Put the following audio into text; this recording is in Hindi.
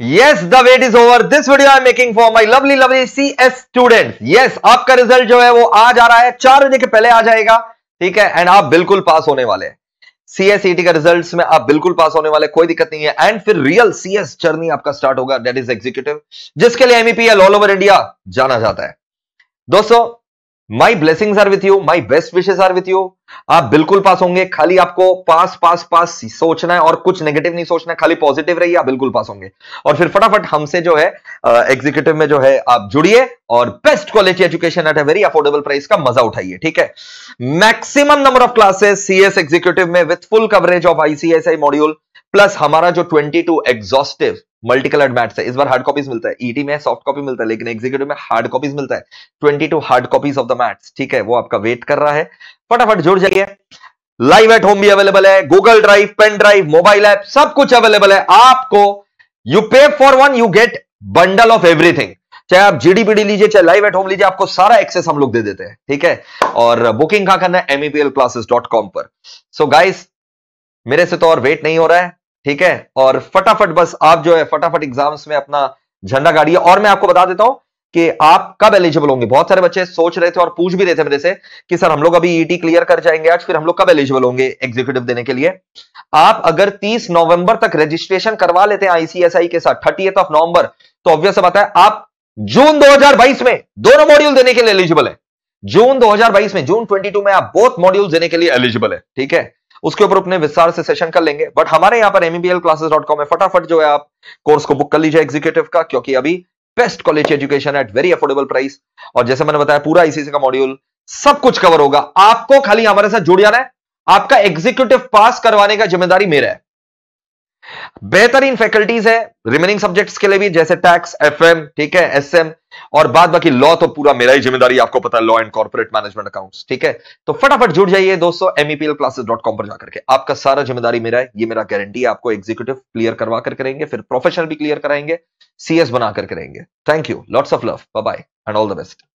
yes the wait is over this video I making for my lovely lovely C S student yes आपका रिजल्ट जो है वो आज आ रहा है चार बजे के पहले आ जाएगा ठीक है एंड आप बिल्कुल पास होने वाले सीएसईटी का रिजल्ट में आप बिल्कुल पास होने वाले कोई दिक्कत नहीं है एंड फिर रियल सीएस जर्नी आपका स्टार्ट होगा दैट इज एग्जीक्यूटिव जिसके लिए एमईपीएल ऑल ओवर इंडिया जाना जाता है दोस्तों my blessings are with you my best wishes are with you आप बिल्कुल पास होंगे खाली आपको पास पास पास सोचना है और कुछ नेगेटिव नहीं सोचना है खाली पॉजिटिव रहिए आप बिल्कुल पास होंगे और फिर फटाफट हमसे जो है एग्जीक्यूटिव में जो है आप जुड़िए और best quality education at a very affordable price का मजा उठाइए ठीक है maximum number of classes CS executive में with full coverage of ICSI module plus हमारा जो 22 टू एग्जॉस्टिव मल्टीकल मैट्स है इस बार हार्ड कॉपीज मिलता है ईटी e में सॉफ्ट कॉपी मिलता है लेकिन एग्जीक्यूटिव में हार्ड कॉपीज मिलता है 22 hard copies of the mats ठीक है वो आपका वेट कर रहा है फटाफट जुड़ जाइए लाइव एट होम भी अवेलेबल है Google drive pen drive mobile app सब कुछ अवेलेबल है आपको you pay for one you get bundle of everything चाहे आप जीडीपीडी लीजिए चाहे लाइव एट होम लीजिए आपको सारा एक्सेस हम लोग दे देते हैं ठीक है और बुकिंग कहा करना है एमईपीएल क्लासेस डॉट कॉम पर सो so गाइस मेरे से तो और वेट नहीं हो रहा है ठीक है और फटाफट बस आप जो है फटाफट एग्जाम्स में अपना झंडा गाड़िए और मैं आपको बता देता हूं कि आप कब एलिजिबल होंगे बहुत सारे बच्चे सोच रहे थे और पूछ भी रहे थे मेरे से कि सर हम लोग अभी ईटी e क्लियर कर जाएंगे आज फिर हम लोग कब एलिजिबल होंगे एग्जीक्यूटिव देने के लिए आप अगर 30 नवंबर तक रजिस्ट्रेशन करवा लेते हैं आईसीएसआई के साथ थर्टी ऑफ नवंबर तो ऑब्वियस बात है आप जून दो में दोनों मॉड्यूल देने के लिए एलिजिबल है जून 2022 में जून 22 में आप बोथ मॉड्यूल देने के लिए एलिजिबल है ठीक है उसके ऊपर अपने विस्तार से सेशन कर लेंगे बट हमारे यहाँ पर एमबीएल क्लासेस डॉट कॉम में फटाफट जो है आप कोर्स को बुक कर लीजिए एग्जीक्यूटिव का क्योंकि अभी best college education at very affordable price और जैसे मैंने बताया पूरा इसी का मॉड्यूल सब कुछ कवर होगा आपको खाली हमारे साथ जुड़ जाना है आपका एग्जीक्यूटिव पास करवाने का जिम्मेदारी मेरा है बेहतरीन फैकल्टीज है रिमेनिंग सब्जेक्ट्स के लिए भी जैसे टैक्स एफ ठीक है एस और बाद बाकी लॉ तो पूरा मेरा ही जिम्मेदारी आपको पता है law and corporate management accounts ठीक है तो फटाफट जुड़ जाइए दोस्तों एमईपीएल क्लासेस डॉट कॉम पर जाकर के आपका सारा जिम्मेदारी मेरा है ये मेरा गारंटी है आपको एग्जीक्यूटिव क्लियर करवा कर करेंगे फिर प्रोफेशनल भी क्लियर कराएंगे सीएस बना करेंगे thank you lots of love bye and all the best